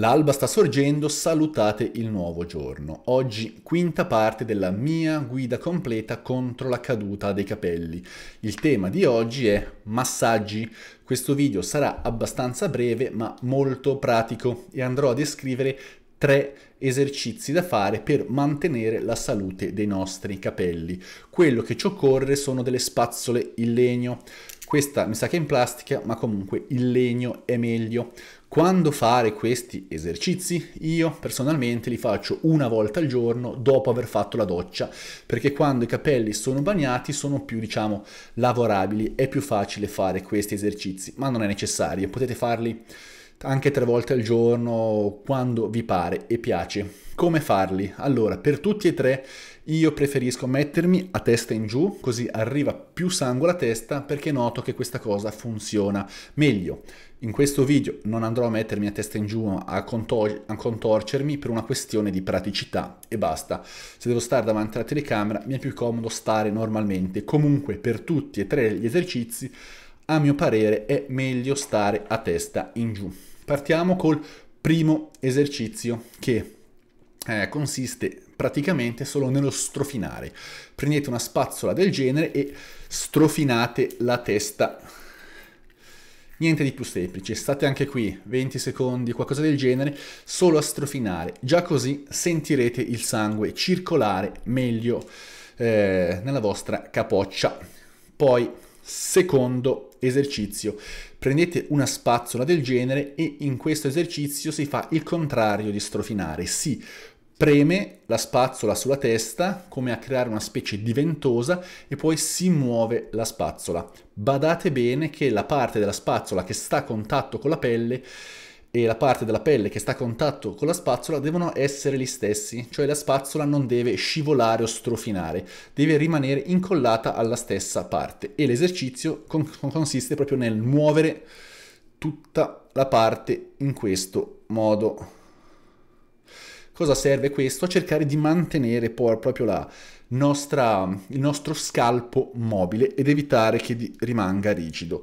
L'alba sta sorgendo, salutate il nuovo giorno. Oggi quinta parte della mia guida completa contro la caduta dei capelli. Il tema di oggi è massaggi. Questo video sarà abbastanza breve ma molto pratico e andrò a descrivere tre esercizi da fare per mantenere la salute dei nostri capelli. Quello che ci occorre sono delle spazzole in legno. Questa mi sa che è in plastica, ma comunque il legno è meglio. Quando fare questi esercizi? Io personalmente li faccio una volta al giorno dopo aver fatto la doccia, perché quando i capelli sono bagnati sono più, diciamo, lavorabili, è più facile fare questi esercizi, ma non è necessario, potete farli anche tre volte al giorno, quando vi pare e piace. Come farli? Allora, per tutti e tre io preferisco mettermi a testa in giù, così arriva più sangue alla testa perché noto che questa cosa funziona meglio. In questo video non andrò a mettermi a testa in giù a, contor a contorcermi per una questione di praticità e basta. Se devo stare davanti alla telecamera mi è più comodo stare normalmente. Comunque per tutti e tre gli esercizi a mio parere è meglio stare a testa in giù. Partiamo col primo esercizio che eh, consiste praticamente solo nello strofinare. Prendete una spazzola del genere e strofinate la testa. Niente di più semplice, state anche qui 20 secondi, qualcosa del genere, solo a strofinare. Già così sentirete il sangue circolare meglio eh, nella vostra capoccia. Poi secondo esercizio. Prendete una spazzola del genere e in questo esercizio si fa il contrario di strofinare, si preme la spazzola sulla testa come a creare una specie di ventosa e poi si muove la spazzola. Badate bene che la parte della spazzola che sta a contatto con la pelle e la parte della pelle che sta a contatto con la spazzola devono essere gli stessi, cioè la spazzola non deve scivolare o strofinare, deve rimanere incollata alla stessa parte e l'esercizio con consiste proprio nel muovere tutta la parte in questo modo. Cosa serve questo? A cercare di mantenere poi proprio la nostra, il nostro scalpo mobile ed evitare che rimanga rigido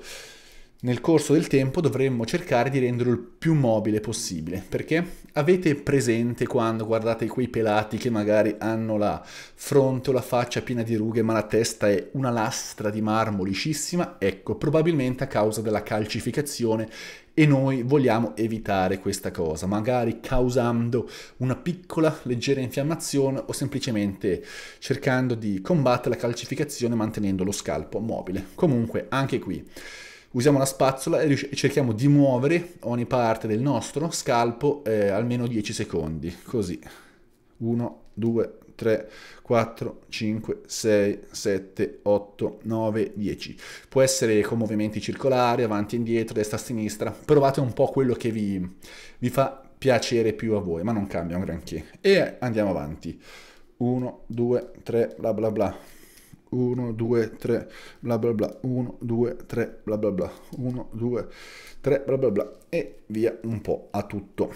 nel corso del tempo dovremmo cercare di renderlo il più mobile possibile, perché avete presente quando guardate quei pelati che magari hanno la fronte o la faccia piena di rughe ma la testa è una lastra di marmo liscissima? Ecco, probabilmente a causa della calcificazione e noi vogliamo evitare questa cosa, magari causando una piccola leggera infiammazione o semplicemente cercando di combattere la calcificazione mantenendo lo scalpo mobile. Comunque, anche qui usiamo la spazzola e, cerchiamo di muovere ogni parte del nostro scalpo eh, almeno 10 secondi, così. 1, 2, 3, 4, 5, 6, 7, 8, 9, 10. Può essere con movimenti circolari, avanti e indietro, destra e sinistra. Provate un po' quello che vi, vi fa piacere più a voi, ma non cambia un granché. E andiamo avanti. 1, 2, 3, bla bla bla. 1, 2, 3, bla bla bla, 1, 2, 3, bla bla bla, 1, 2, 3, bla bla bla, e via un po' a tutto.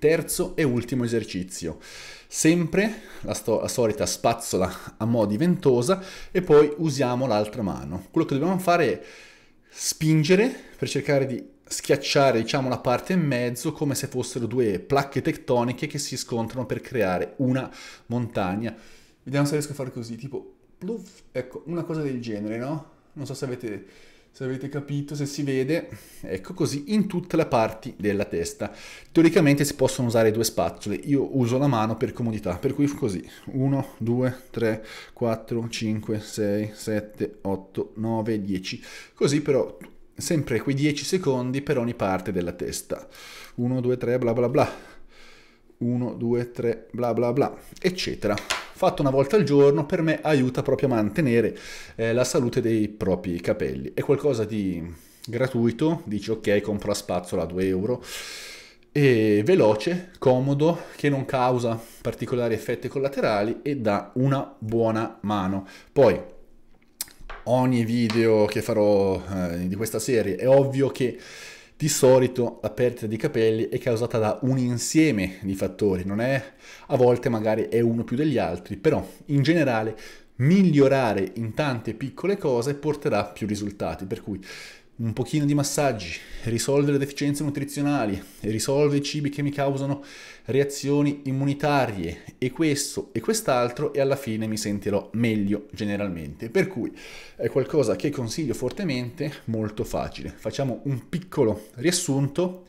Terzo e ultimo esercizio, sempre la, la solita spazzola a mo' di ventosa e poi usiamo l'altra mano. Quello che dobbiamo fare è spingere per cercare di schiacciare diciamo la parte in mezzo come se fossero due placche tettoniche che si scontrano per creare una montagna. Vediamo se riesco a fare così, tipo Pluf, ecco, una cosa del genere, no? Non so se avete, se avete capito, se si vede, ecco così, in tutte le parti della testa. Teoricamente si possono usare due spazzole, io uso la mano per comodità, per cui così, 1, 2, 3, 4, 5, 6, 7, 8, 9, 10, così però sempre quei 10 secondi per ogni parte della testa. 1, 2, 3, bla bla bla, 1, 2, 3, bla bla bla, eccetera fatto una volta al giorno per me aiuta proprio a mantenere eh, la salute dei propri capelli. È qualcosa di gratuito, dici ok compro la spazzola a 2 euro, e veloce, comodo, che non causa particolari effetti collaterali e dà una buona mano. Poi ogni video che farò eh, di questa serie è ovvio che di solito la perdita di capelli è causata da un insieme di fattori, non è a volte magari è uno più degli altri, però in generale migliorare in tante piccole cose porterà più risultati, per cui un pochino di massaggi, risolve le deficienze nutrizionali, risolve i cibi che mi causano reazioni immunitarie e questo e quest'altro e alla fine mi sentirò meglio generalmente. Per cui è qualcosa che consiglio fortemente, molto facile. Facciamo un piccolo riassunto.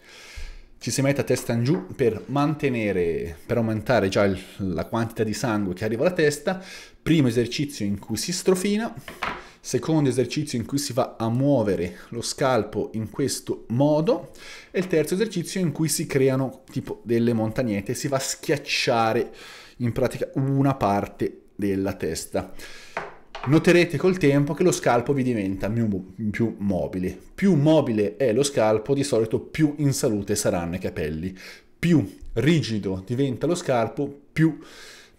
Ci si mette a testa in giù per mantenere, per aumentare già il, la quantità di sangue che arriva alla testa. Primo esercizio in cui si strofina secondo esercizio in cui si va a muovere lo scalpo in questo modo e il terzo esercizio in cui si creano tipo delle montagnette, si va a schiacciare in pratica una parte della testa. Noterete col tempo che lo scalpo vi diventa più, più, mobile. Più mobile è lo scalpo, di solito più in salute saranno i capelli. Più rigido diventa lo scalpo, più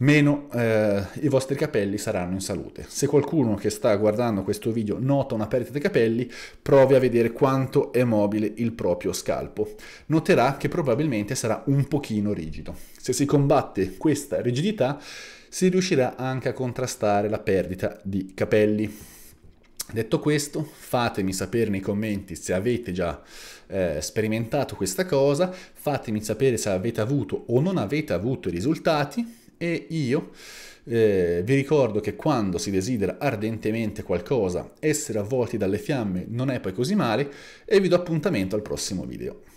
meno eh, i vostri capelli saranno in salute. Se qualcuno che sta guardando questo video nota una perdita di capelli, provi a vedere quanto è mobile il proprio scalpo. Noterà che probabilmente sarà un pochino rigido. Se si combatte questa rigidità, si riuscirà anche a contrastare la perdita di capelli. Detto questo, fatemi sapere nei commenti se avete già eh, sperimentato questa cosa, fatemi sapere se avete avuto o non avete avuto i risultati e io eh, vi ricordo che quando si desidera ardentemente qualcosa, essere avvolti dalle fiamme non è poi così male e vi do appuntamento al prossimo video.